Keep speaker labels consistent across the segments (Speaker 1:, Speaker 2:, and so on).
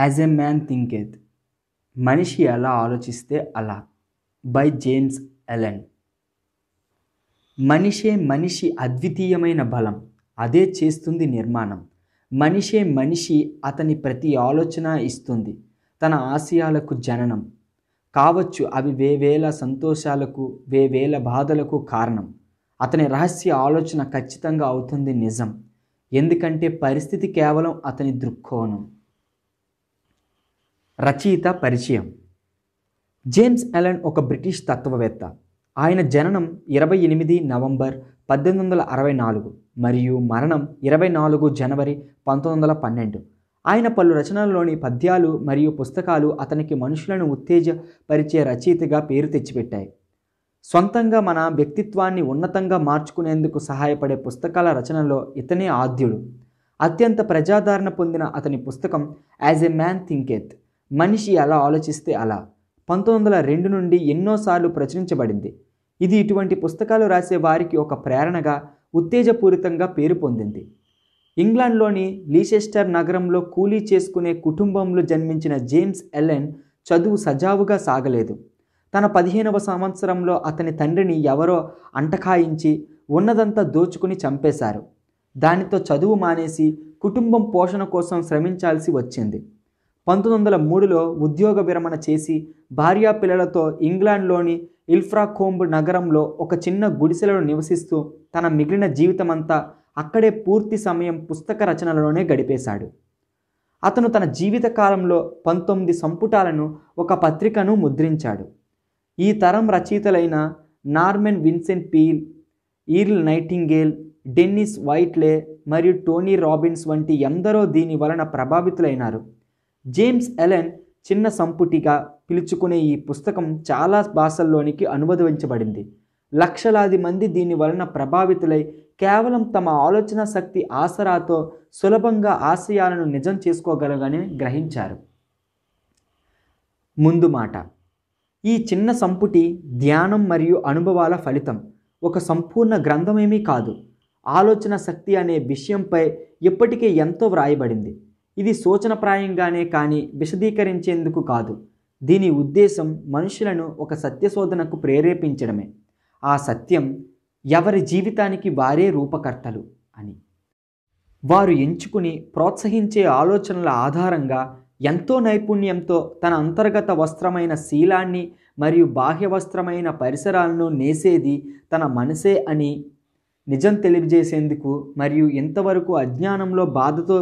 Speaker 1: as a man thinketh మనిషి ఎలా ఆలోచిస్తే అలా బై జేమ్స్ ఎలెన్ మనిషే మనిషి అద్వితీయమైన బలం అదే చేస్తుంది నిర్మాణం మనిషే మనిషి అతని ప్రతి ఆలోచన ఇస్తుంది తన ఆశయాలకు జననం కావచ్చు అవి వేవేల సంతోషాలకు వేవేల బాధలకు కారణం అతని రహస్య ఆలోచన ఖచ్చితంగా అవుతుంది నిజం ఎందుకంటే పరిస్థితి కేవలం అతని దృక్కోణం రచయిత పరిచయం జేమ్స్ అలన్ ఒక బ్రిటిష్ తత్వవేత్త ఆయన జననం ఇరవై ఎనిమిది నవంబర్ పద్దెనిమిది వందల అరవై నాలుగు మరియు మరణం ఇరవై నాలుగు జనవరి పంతొమ్మిది వందల పన్నెండు ఆయన పలు రచనల్లోని పద్యాలు మరియు పుస్తకాలు అతనికి మనుషులను ఉత్తేజపరిచే రచయితగా పేరు తెచ్చిపెట్టాయి సొంతంగా మన వ్యక్తిత్వాన్ని ఉన్నతంగా మార్చుకునేందుకు సహాయపడే పుస్తకాల రచనలో ఇతనే ఆద్యుడు అత్యంత ప్రజాదరణ పొందిన అతని పుస్తకం యాజ్ ఎ మ్యాన్ థింకెత్ మనిషి అలా ఆలోచిస్తే అలా పంతొమ్మిది వందల రెండు నుండి ఎన్నోసార్లు ప్రచురించబడింది ఇది ఇటువంటి పుస్తకాలు రాసే వారికి ఒక ప్రేరణగా ఉత్తేజపూరితంగా పేరు పొందింది ఇంగ్లాండ్లోని లీసెస్టర్ నగరంలో కూలీ చేసుకునే కుటుంబంలో జన్మించిన జేమ్స్ ఎలెన్ చదువు సజావుగా సాగలేదు తన పదిహేనవ సంవత్సరంలో అతని తండ్రిని ఎవరో అంటకాయించి ఉన్నదంతా దోచుకుని చంపేశారు దానితో చదువు మానేసి కుటుంబం పోషణ కోసం శ్రమించాల్సి వచ్చింది పంతొమ్మిది వందల మూడులో ఉద్యోగ విరమణ చేసి భార్యా పిల్లలతో ఇంగ్లాండ్లోని ఇల్ఫ్రాకోంబ్ నగరంలో ఒక చిన్న గుడిసెలను నివసిస్తూ తన మిగిలిన జీవితమంతా అక్కడే పూర్తి సమయం పుస్తక రచనలలోనే గడిపేశాడు అతను తన జీవితకాలంలో పంతొమ్మిది సంపుటాలను ఒక పత్రికను ముద్రించాడు ఈ తరం రచయితలైన Norman Vincent Peale Earl Nightingale Dennis Waitley మరియు టోనీ రాబిన్స్ వంటి ఎందరో దీని వలన ప్రభావితులైనారు జేమ్స్ ఎలెన్ చిన్న సంపుటిగా పిలుచుకునే ఈ పుస్తకం చాలా భాషల్లోనికి అనువదించబడింది లక్షలాది మంది దీని వలన ప్రభావితులై కేవలం తమ ఆలోచన శక్తి ఆసరాతో సులభంగా ఆశయాలను నిజం చేసుకోగలగని గ్రహించారు ముందు మాట ఈ చిన్న సంపుటి ధ్యానం మరియు అనుభవాల ఫలితం ఒక సంపూర్ణ గ్రంథమేమీ కాదు ఆలోచన శక్తి అనే విషయంపై ఇప్పటికే ఎంతో వ్రాయబడింది ఇది సూచనప్రాయంగానే కానీ విశదీకరించేందుకు కాదు దీని ఉద్దేశం మనుషులను ఒక సత్యశోధనకు ప్రేరేపించడమే ఆ సత్యం ఎవరి జీవితానికి వారే రూపకర్తలు అని వారు ఎంచుకుని ప్రోత్సహించే ఆలోచనల ఆధారంగా ఎంతో నైపుణ్యంతో తన అంతర్గత వస్త్రమైన శీలాన్ని మరియు బాహ్య వస్త్రమైన పరిసరాలను నేసేది తన మనసే అని నిజం తెలియజేసేందుకు మరియు ఇంతవరకు అజ్ఞానంలో బాధతో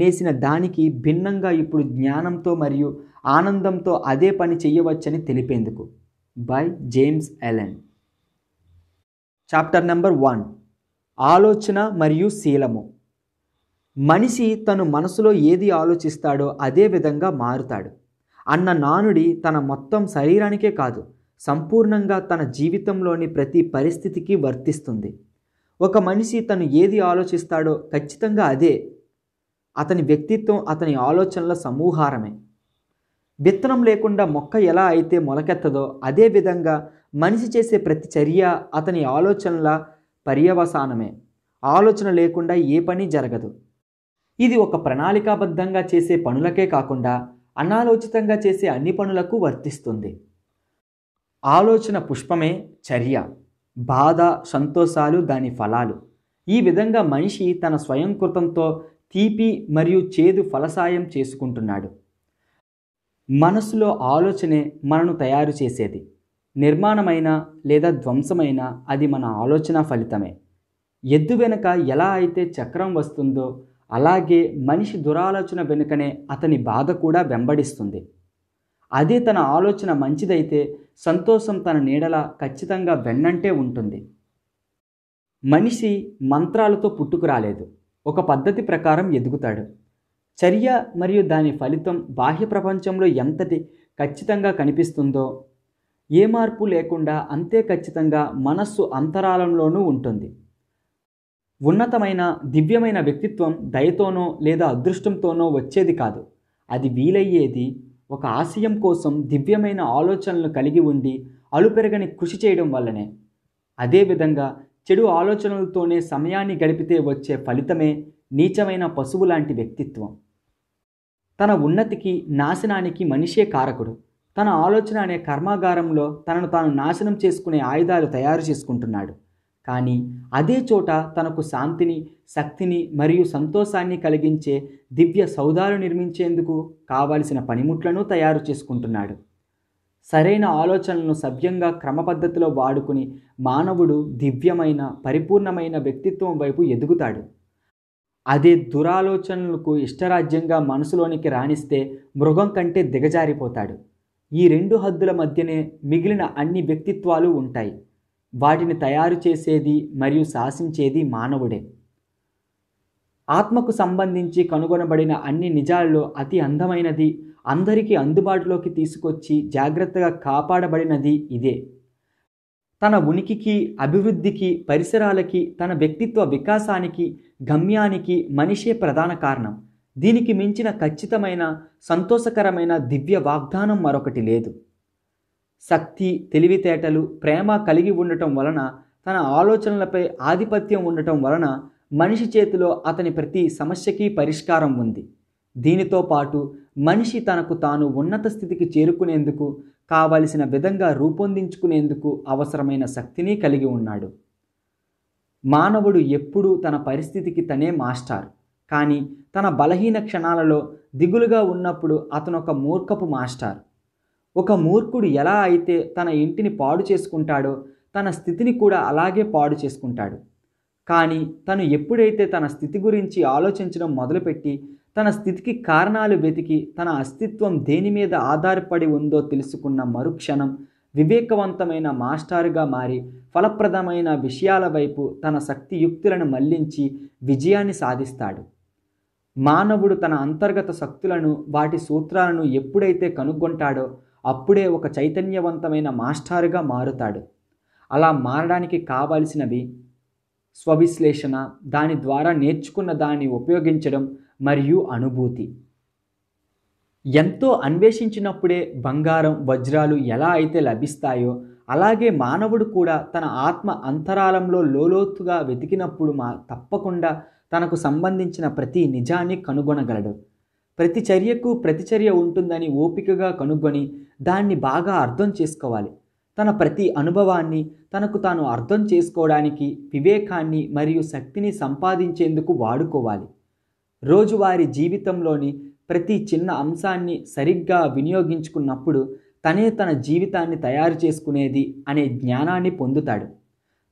Speaker 1: నేసిన దానికి భిన్నంగా ఇప్పుడు జ్ఞానంతో మరియు ఆనందంతో అదే పని చేయవచ్చని తెలిపేందుకు by James Allen chapter number one ఆలోచన మరియు శీలము మనిషి తను మనసులో ఏది ఆలోచిస్తాడో అదే విధంగా మారుతాడు అన్న నానుడి తన మొత్తం శరీరానికే కాదు సంపూర్ణంగా తన జీవితంలోని ప్రతి పరిస్థితికి వర్తిస్తుంది ఒక మనిషి తను ఏది ఆలోచిస్తాడో ఖచ్చితంగా అదే అతని వ్యక్తిత్వం అతని ఆలోచనల సమూహారమే విత్తనం లేకుండా మొక్క ఎలా అయితే మొలకెత్తదో అదేవిధంగా మనిషి చేసే ప్రతి చర్య అతని ఆలోచనల పర్యవసానమే ఆలోచన లేకుండా ఏ పని జరగదు ఇది ఒక ప్రణాళికాబద్ధంగా చేసే పనులకే కాకుండా అనాలోచితంగా చేసే అన్ని పనులకు వర్తిస్తుంది ఆలోచన పుష్పమే చర్య బాధ సంతోషాలు దాని ఫలాలు ఈ విధంగా మనిషి తన స్వయంకృతంతో తీపి మరియు చేదు ఫలసాయం చేసుకుంటున్నాడు మనసులో ఆలోచనే మనను తయారు చేసేది నిర్మాణమైన లేదా ధ్వంసమైన అది మన ఆలోచన ఫలితమే ఎద్దు వెనుక ఎలా అయితే చక్రం వస్తుందో అలాగే మనిషి దురాలోచన వెనుకనే అతని బాధ కూడా వెంబడిస్తుంది అదే తన ఆలోచన మంచిదైతే సంతోషం తన నీడల ఖచ్చితంగా వెన్నంటే ఉంటుంది మనిషి మంత్రాలతో పుట్టుకురాలేదు ఒక పద్ధతి ప్రకారం ఎదుగుతాడు చర్య మరియు దాని ఫలితం బాహ్య ప్రపంచంలో ఎంతటి ఖచ్చితంగా కనిపిస్తుందో ఏ మార్పు లేకుండా అంతే ఖచ్చితంగా మనస్సు అంతరాలంలోనూ ఉంటుంది ఉన్నతమైన దివ్యమైన వ్యక్తిత్వం దయతోనో లేదా అదృష్టంతోనో వచ్చేది కాదు అది వీలయ్యేది ఒక ఆశయం కోసం దివ్యమైన ఆలోచనలు కలిగి ఉండి అలుపెరగని కృషి చేయడం వల్లనే అదేవిధంగా చెడు ఆలోచనలతోనే సమయాన్ని గడిపితే వచ్చే ఫలితమే నీచమైన పశువు లాంటి వ్యక్తిత్వం తన ఉన్నతికి నాశనానికి మనిషే కారకుడు తన ఆలోచన అనే కర్మాగారంలో తనను తాను నాశనం చేసుకునే ఆయుధాలు తయారు చేసుకుంటున్నాడు కానీ అదే చోట తనకు శాంతిని శక్తిని మరియు సంతోషాన్ని కలిగించే దివ్య సౌధాలు నిర్మించేందుకు కావలసిన పనిముట్లను తయారు చేసుకుంటున్నాడు సరైన ఆలోచనలను సవ్యంగా క్రమపద్ధతిలో వాడుకుని మానవుడు దివ్యమైన పరిపూర్ణమైన వ్యక్తిత్వం వైపు ఎదుగుతాడు అదే దురాలోచనలకు ఇష్టరాజ్యంగా మనసులోనికి రాణిస్తే మృగం కంటే దిగజారిపోతాడు ఈ రెండు హద్దుల మధ్యనే మిగిలిన అన్ని వ్యక్తిత్వాలు ఉంటాయి వాటిని తయారు చేసేది మరియు శాసించేది మానవుడే ఆత్మకు సంబంధించి కనుగొనబడిన అన్ని నిజాల్లో అతి అందమైనది అందరికీ అందుబాటులోకి తీసుకొచ్చి జాగ్రత్తగా కాపాడబడినది ఇదే తన ఉనికికి అభివృద్ధికి పరిసరాలకి తన వ్యక్తిత్వ వికాసానికి గమ్యానికి మనిషే ప్రధాన కారణం దీనికి మించిన ఖచ్చితమైన సంతోషకరమైన దివ్య వాగ్దానం మరొకటి లేదు శక్తి తెలివితేటలు ప్రేమ కలిగి ఉండటం వలన తన ఆలోచనలపై ఆధిపత్యం ఉండటం వలన మనిషి చేతిలో అతని ప్రతి సమస్యకి పరిష్కారం ఉంది దీనితో పాటు మనిషి తనకు తాను ఉన్నత స్థితికి చేరుకునేందుకు కావలసిన విధంగా రూపొందించుకునేందుకు అవసరమైన శక్తిని కలిగి ఉన్నాడు మానవుడు ఎప్పుడూ తన పరిస్థితికి తనే మాస్టర్ కానీ తన బలహీన క్షణాలలో దిగులుగా ఉన్నప్పుడు అతను ఒక మూర్ఖపు మాస్టారు ఒక మూర్ఖుడు ఎలా అయితే తన ఇంటిని పాడు చేసుకుంటాడో తన స్థితిని కూడా అలాగే పాడు చేసుకుంటాడు కానీ తను ఎప్పుడైతే తన స్థితి గురించి ఆలోచించడం మొదలుపెట్టి తన స్థితికి కారణాలు వెతికి తన అస్తిత్వం దేని మీద ఆధారపడి ఉందో తెలుసుకున్న మరుక్షణం వివేకవంతమైన మాస్టారుగా మారి ఫలప్రదమైన విషయాల వైపు తన శక్తియుక్తులను మళ్లించి విజయాన్ని సాధిస్తాడు మానవుడు తన అంతర్గత శక్తులను వాటి సూత్రాలను ఎప్పుడైతే కనుగొంటాడో అప్పుడే ఒక చైతన్యవంతమైన మాస్టారుగా మారుతాడు అలా మారడానికి కావలసినవి స్వవిశ్లేషణ దాని ద్వారా నేర్చుకున్న దాన్ని ఉపయోగించడం మరియు అనుభూతి ఎంతో అన్వేషించినప్పుడే బంగారం వజ్రాలు ఎలా అయితే లభిస్తాయో అలాగే మానవుడు కూడా తన ఆత్మ అంతరాలంలో లోలోతుగా వెతికినప్పుడు మా తప్పకుండా తనకు సంబంధించిన ప్రతి నిజాన్ని కనుగొనగలడు ప్రతి చర్యకు ప్రతిచర్య ఉంటుందని ఓపికగా కనుగొని దాన్ని బాగా అర్థం చేసుకోవాలి తన ప్రతి అనుభవాన్ని తనకు తాను అర్థం చేసుకోవడానికి వివేకాన్ని మరియు శక్తిని సంపాదించేందుకు వాడుకోవాలి రోజువారి జీవితంలోని ప్రతి చిన్న అంశాన్ని సరిగ్గా వినియోగించుకున్నప్పుడు తనే తన జీవితాన్ని తయారు చేసుకునేది అనే జ్ఞానాన్ని పొందుతాడు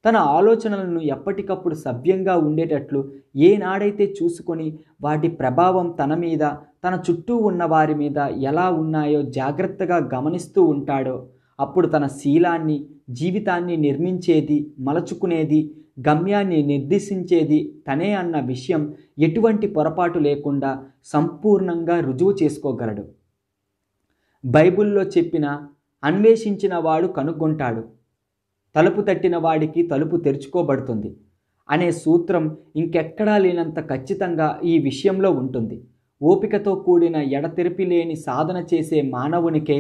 Speaker 1: తన ఆలోచనలను ఎప్పటికప్పుడు సభ్యంగా ఉండేటట్లు ఏనాడైతే చూసుకొని వాటి ప్రభావం తన మీద తన చుట్టూ ఉన్న వారి మీద ఎలా ఉన్నాయో జాగ్రత్తగా గమనిస్తూ ఉంటాడో అప్పుడు తన శీలాన్ని జీవితాన్ని నిర్మించేది మలచుకునేది గమ్యాన్ని నిర్దేశించేది తనే అన్న విషయం ఎటువంటి పొరపాటు లేకుండా సంపూర్ణంగా రుజువు చేసుకోగలడు బైబిల్లో చెప్పిన అన్వేషించిన వాడు కనుగొంటాడు తలుపు తట్టిన వాడికి తలుపు తెరుచుకోబడుతుంది అనే సూత్రం ఇంకెక్కడా లేనంత ఖచ్చితంగా ఈ విషయంలో ఉంటుంది ఓపికతో కూడిన ఎడతెరిపి లేని సాధన చేసే మానవునికే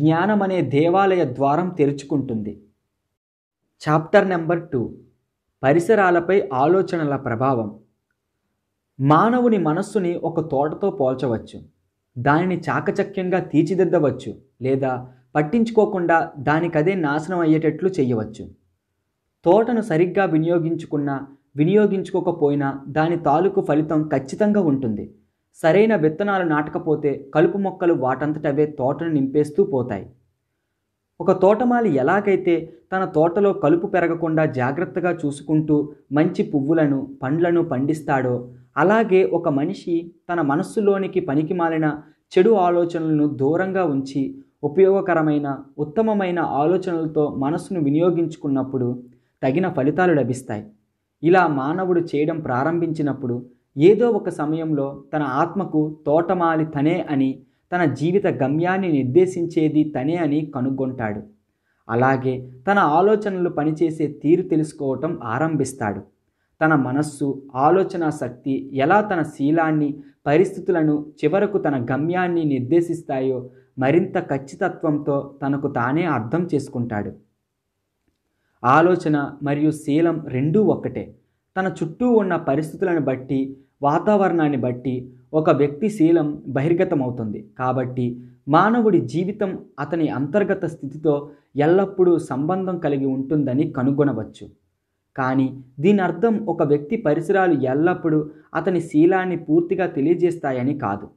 Speaker 1: జ్ఞానమనే దేవాలయ ద్వారం తెరుచుకుంటుంది చాప్టర్ నెంబర్ టూ పరిసరాలపై ఆలోచనల ప్రభావం మానవుని మనస్సుని ఒక తోటతో పోల్చవచ్చు దానిని చాకచక్యంగా తీర్చిదిద్దవచ్చు లేదా పట్టించుకోకుండా దానికదే నాశనం అయ్యేటట్లు చేయవచ్చు తోటను సరిగ్గా వినియోగించుకున్నా వినియోగించుకోకపోయినా దాని తాలూకు ఫలితం ఖచ్చితంగా ఉంటుంది సరైన విత్తనాలు నాటకపోతే కలుపు మొక్కలు వాటంతటవే తోటను నింపేస్తూ పోతాయి ఒక తోటమాలి ఎలాగైతే తన తోటలో కలుపు పెరగకుండా జాగ్రత్తగా చూసుకుంటూ మంచి పువ్వులను పండ్లను పండిస్తాడో అలాగే ఒక మనిషి తన మనస్సులోనికి పనికిమాలిన చెడు ఆలోచనలను దూరంగా ఉంచి ఉపయోగకరమైన ఉత్తమమైన ఆలోచనలతో మనసును వినియోగించుకున్నప్పుడు తగిన ఫలితాలు లభిస్తాయి ఇలా మానవుడు చేయడం ప్రారంభించినప్పుడు ఏదో ఒక సమయంలో తన ఆత్మకు తోటమాలి తనే అని తన జీవిత గమ్యాన్ని నిర్దేశించేది తనే అని కనుగొంటాడు అలాగే తన ఆలోచనలు పనిచేసే తీరు తెలుసుకోవటం ఆరంభిస్తాడు తన మనస్సు ఆలోచన శక్తి ఎలా తన శీలాన్ని పరిస్థితులను చివరకు తన గమ్యాన్ని నిర్దేశిస్తాయో మరింత ఖచ్చితత్వంతో తనకు తానే అర్థం చేసుకుంటాడు ఆలోచన మరియు శీలం రెండూ ఒక్కటే తన చుట్టూ ఉన్న పరిస్థితులను బట్టి వాతావరణాన్ని బట్టి ఒక వ్యక్తి శీలం బహిర్గతమవుతుంది కాబట్టి మానవుడి జీవితం అతని అంతర్గత స్థితితో ఎల్లప్పుడూ సంబంధం కలిగి ఉంటుందని కనుగొనవచ్చు కానీ దీని అర్థం ఒక వ్యక్తి పరిసరాలు ఎల్లప్పుడూ అతని శీలాన్ని పూర్తిగా తెలియజేస్తాయని కాదు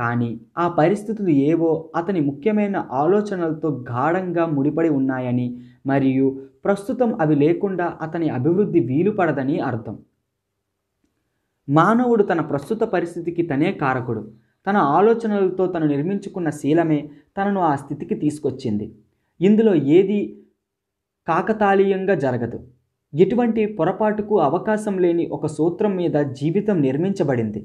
Speaker 1: కానీ ఆ పరిస్థితులు ఏవో అతని ముఖ్యమైన ఆలోచనలతో గాఢంగా ముడిపడి ఉన్నాయని మరియు ప్రస్తుతం అవి లేకుండా అతని అభివృద్ధి వీలుపడదని అర్థం మానవుడు తన ప్రస్తుత పరిస్థితికి తనే కారకుడు తన ఆలోచనలతో తను నిర్మించుకున్న శీలమే తనను ఆ స్థితికి తీసుకొచ్చింది ఇందులో ఏది కాకతాళీయంగా జరగదు ఎటువంటి పొరపాటుకు అవకాశం లేని ఒక సూత్రం మీద జీవితం నిర్మించబడింది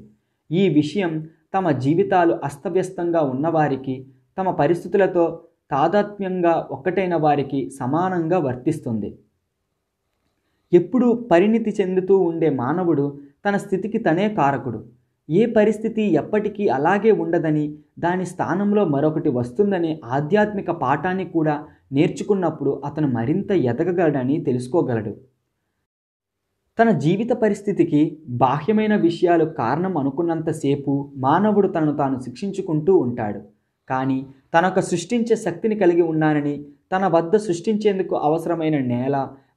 Speaker 1: ఈ విషయం తమ జీవితాలు అస్తవ్యస్తంగా ఉన్నవారికి తమ పరిస్థితులతో తాదాత్మ్యంగా ఒక్కటైన వారికి సమానంగా వర్తిస్తుంది ఎప్పుడూ పరిణితి చెందుతూ ఉండే మానవుడు తన స్థితికి తనే కారకుడు ఏ పరిస్థితి ఎప్పటికీ అలాగే ఉండదని దాని స్థానంలో మరొకటి వస్తుందనే ఆధ్యాత్మిక పాఠాన్ని కూడా నేర్చుకున్నప్పుడు అతను మరింత ఎదగగలడని తెలుసుకోగలడు తన జీవిత పరిస్థితికి బాహ్యమైన విషయాలు కారణం అనుకున్నంతసేపు మానవుడు తనను తాను శిక్షించుకుంటూ ఉంటాడు కానీ తనొక సృష్టించే శక్తిని కలిగి ఉన్నానని తన వద్ద సృష్టించేందుకు అవసరమైన నేల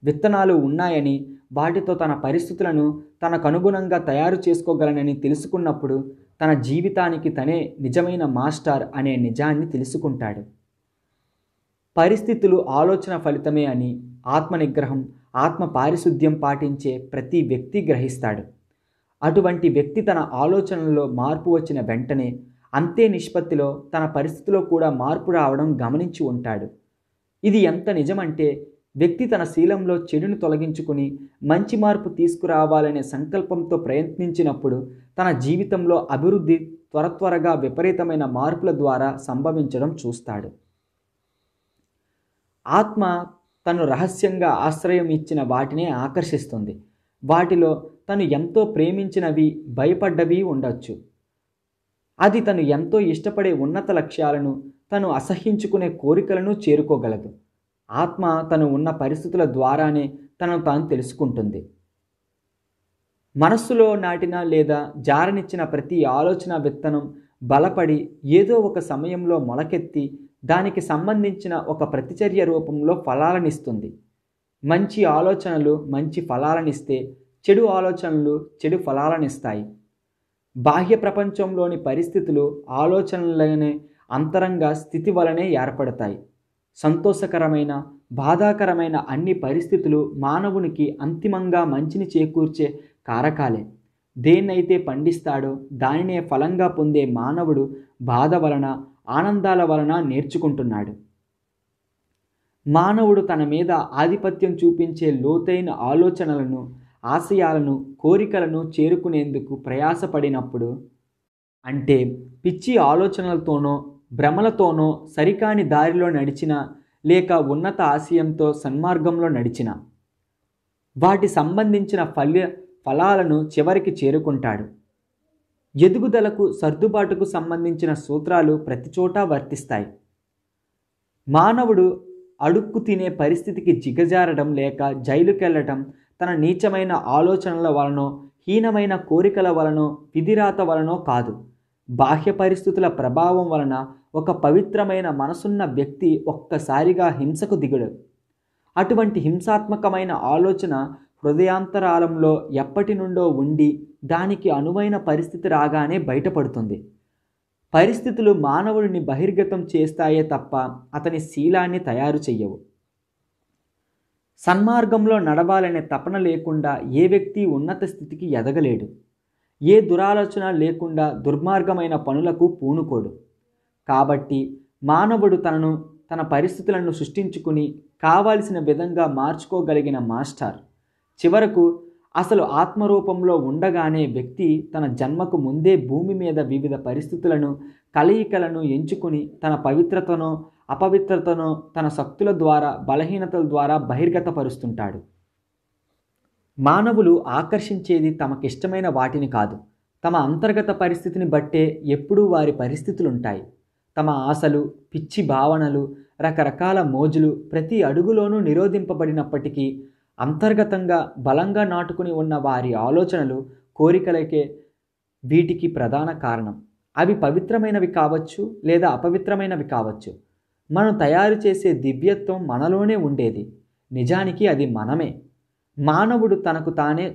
Speaker 1: విత్తనాలు ఉన్నాయని వాటితో తన పరిస్థితులను తనకు అనుగుణంగా తయారు చేసుకోగలనని తెలుసుకున్నప్పుడు తన జీవితానికి తనే నిజమైన మాస్టర్ అనే నిజాన్ని తెలుసుకుంటాడు పరిస్థితులు ఆలోచన ఫలితమే అని ఆత్మనిగ్రహం ఆత్మ పారిశుద్ధ్యం పాటించే ప్రతి వ్యక్తి గ్రహిస్తాడు అటువంటి వ్యక్తి తన ఆలోచనలో మార్పు వచ్చిన వెంటనే అంతే నిష్పత్తిలో తన పరిస్థితిలో కూడా మార్పు రావడం గమనించి ఉంటాడు ఇది ఎంత నిజమంటే వ్యక్తి తన శీలంలో చెడును తొలగించుకుని మంచి మార్పు తీసుకురావాలనే సంకల్పంతో ప్రయత్నించినప్పుడు తన జీవితంలో అభివృద్ధి త్వర త్వరగా విపరీతమైన మార్పుల ద్వారా సంభవించడం చూస్తాడు ఆత్మ తను రహస్యంగా ఆశ్రయం ఇచ్చిన వాటినే ఆకర్షిస్తుంది వాటిలో తను ఎంతో ప్రేమించినవి భయపడ్డవి ఉండొచ్చు అది తను ఎంతో ఇష్టపడే ఉన్నత లక్ష్యాలను తను అసహించుకునే కోరికలను చేరుకోగలదు ఆత్మ తను ఉన్న పరిస్థితుల ద్వారానే తనను తాను తెలుసుకుంటుంది మనస్సులో నాటిన లేదా జారనిచ్చిన ప్రతి ఆలోచన విత్తనం బలపడి ఏదో ఒక సమయంలో మొలకెత్తి దానికి సంబంధించిన ఒక ప్రతిచర్య రూపంలో ఫలాలనిస్తుంది మంచి ఆలోచనలు మంచి ఫలాలనిస్తే చెడు ఆలోచనలు చెడు ఫలాలనిస్తాయి బాహ్య ప్రపంచంలోని పరిస్థితులు ఆలోచనలనే అంతరంగ స్థితి వలనే ఏర్పడతాయి సంతోషకరమైన బాధాకరమైన అన్ని పరిస్థితులు మానవునికి అంతిమంగా మంచిని చేకూర్చే కారకాలే దేన్నైతే పండిస్తాడో దానినే ఫలంగా పొందే మానవుడు బాధ వలన ఆనందాల వలన నేర్చుకుంటున్నాడు మానవుడు తన మీద ఆధిపత్యం చూపించే లోతైన ఆలోచనలను ఆశయాలను కోరికలను చేరుకునేందుకు ప్రయాసపడినప్పుడు అంటే పిచ్చి ఆలోచనలతోనో భ్రమలతోనో సరికాని దారిలో నడిచిన లేక ఉన్నత ఆశయంతో సన్మార్గంలో నడిచిన వాటి సంబంధించిన ఫల ఫలాలను చివరికి చేరుకుంటాడు ఎదుగుదలకు సర్దుబాటుకు సంబంధించిన సూత్రాలు ప్రతి చోటా వర్తిస్తాయి మానవుడు అడుక్కు తినే పరిస్థితికి జిగజారడం లేక జైలుకెళ్ళడం తన నీచమైన ఆలోచనల వలనో హీనమైన కోరికల వలనో విధిరాత వలనో కాదు బాహ్య పరిస్థితుల ప్రభావం వలన ఒక పవిత్రమైన మనసున్న వ్యక్తి ఒక్కసారిగా హింసకు దిగడు అటువంటి హింసాత్మకమైన ఆలోచన హృదయాంతరాలంలో ఎప్పటి నుండో ఉండి దానికి అనువైన పరిస్థితి రాగానే బయటపడుతుంది పరిస్థితులు మానవుడిని బహిర్గతం చేస్తాయే తప్ప అతని శీలాన్ని తయారు చెయ్యవు సన్మార్గంలో నడవాలనే తపన లేకుండా ఏ వ్యక్తి ఉన్నత స్థితికి ఎదగలేడు ఏ దురాలోచన లేకుండా దుర్మార్గమైన పనులకు పూనుకోడు కాబట్టి మానవుడు తనను తన పరిస్థితులను సృష్టించుకుని కావాల్సిన విధంగా మార్చుకోగలిగిన మాస్టర్ చివరకు అసలు ఆత్మరూపంలో ఉండగానే వ్యక్తి తన జన్మకు ముందే భూమి మీద వివిధ పరిస్థితులను కలయికలను ఎంచుకుని తన పవిత్రతను అపవిత్రతను తన శక్తుల ద్వారా బలహీనతల ద్వారా బహిర్గతపరుస్తుంటాడు మానవులు ఆకర్షించేది తమకిష్టమైన వాటిని కాదు తమ అంతర్గత పరిస్థితిని బట్టే ఎప్పుడూ వారి పరిస్థితులుంటాయి తమ ఆశలు పిచ్చి భావనలు రకరకాల మోజులు ప్రతి అడుగులోనూ నిరోధింపబడినప్పటికీ అంతర్గతంగా బలంగా నాటుకుని ఉన్న వారి ఆలోచనలు కోరికలకే వీటికి ప్రధాన కారణం అవి పవిత్రమైనవి కావచ్చు లేదా అపవిత్రమైనవి కావచ్చు మనం తయారు చేసే దివ్యత్వం మనలోనే ఉండేది నిజానికి అది మనమే మానవుడు తనకు తానే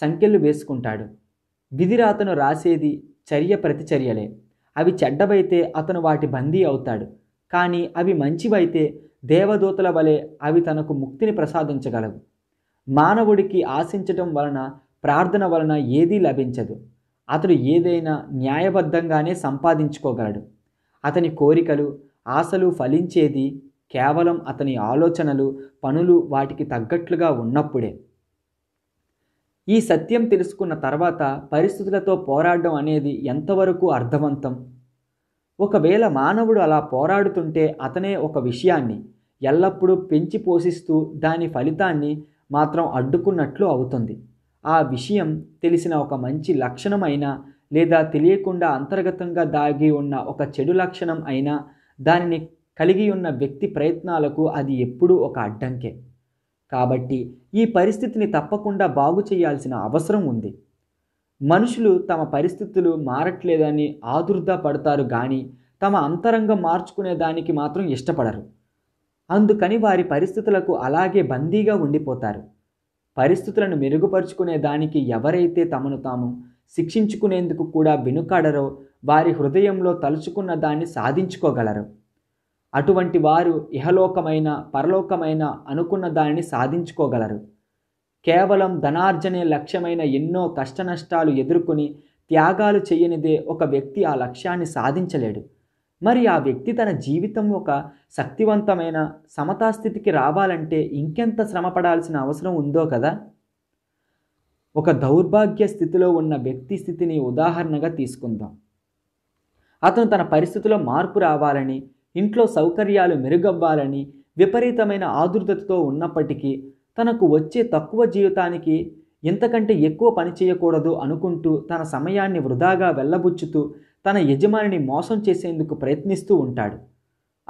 Speaker 1: సంఖ్యలు వేసుకుంటాడు విధిరాతను రాసేది చర్య ప్రతిచర్యలే అవి చెడ్డవైతే అతను వాటి బందీ అవుతాడు కానీ అవి మంచివైతే దేవదూతల వలె అవి తనకు ముక్తిని ప్రసాదించగలవు మానవుడికి ఆశించటం వలన ప్రార్థన వలన ఏదీ లభించదు అతడు ఏదైనా న్యాయబద్ధంగానే సంపాదించుకోగలడు అతని కోరికలు ఆశలు ఫలించేది కేవలం అతని ఆలోచనలు పనులు వాటికి తగ్గట్లుగా ఉన్నప్పుడే ఈ సత్యం తెలుసుకున్న తర్వాత పరిస్థితులతో పోరాడడం అనేది ఎంతవరకు అర్థవంతం ఒకవేళ మానవుడు అలా పోరాడుతుంటే అతనే ఒక విషయాన్ని ఎల్లప్పుడూ పెంచి పోషిస్తూ దాని ఫలితాన్ని మాత్రం అడ్డుకున్నట్లు అవుతుంది ఆ విషయం తెలిసిన ఒక మంచి లక్షణమైన లేదా తెలియకుండా అంతర్గతంగా దాగి ఉన్న ఒక చెడు లక్షణం అయినా దానిని కలిగి ఉన్న వ్యక్తి ప్రయత్నాలకు అది ఎప్పుడూ ఒక అడ్డంకే కాబట్టి ఈ పరిస్థితిని తప్పకుండా బాగు చేయాల్సిన అవసరం ఉంది మనుషులు తమ పరిస్థితులు మారట్లేదని ఆదుర్ద పడతారు కానీ తమ అంతరంగం మార్చుకునే దానికి మాత్రం ఇష్టపడరు అందుకని వారి పరిస్థితులకు అలాగే బందీగా ఉండిపోతారు పరిస్థితులను మెరుగుపరుచుకునే దానికి ఎవరైతే తమను తాము శిక్షించుకునేందుకు కూడా వెనుకాడరో వారి హృదయంలో తలుచుకున్న దాన్ని సాధించుకోగలరు అటువంటి వారు ఇహలోకమైన పరలోకమైన అనుకున్న దానిని సాధించుకోగలరు కేవలం ధనార్జనే లక్ష్యమైన ఎన్నో కష్టనష్టాలు ఎదుర్కొని త్యాగాలు చేయనిదే ఒక వ్యక్తి ఆ లక్ష్యాన్ని సాధించలేడు మరి ఆ వ్యక్తి తన జీవితం ఒక శక్తివంతమైన సమతాస్థితికి రావాలంటే ఇంకెంత శ్రమపడాల్సిన అవసరం ఉందో కదా ఒక దౌర్భాగ్య స్థితిలో ఉన్న వ్యక్తి స్థితిని ఉదాహరణగా తీసుకుందాం అతను తన పరిస్థితిలో మార్పు రావాలని ఇంట్లో సౌకర్యాలు మెరుగవ్వాలని విపరీతమైన ఆదుర్దతతో ఉన్నప్పటికీ తనకు వచ్చే తక్కువ జీవితానికి ఇంతకంటే ఎక్కువ పని చేయకూడదు అనుకుంటూ తన సమయాన్ని వృధాగా వెళ్ళబుచ్చుతూ తన యజమానిని మోసం చేసేందుకు ప్రయత్నిస్తూ ఉంటాడు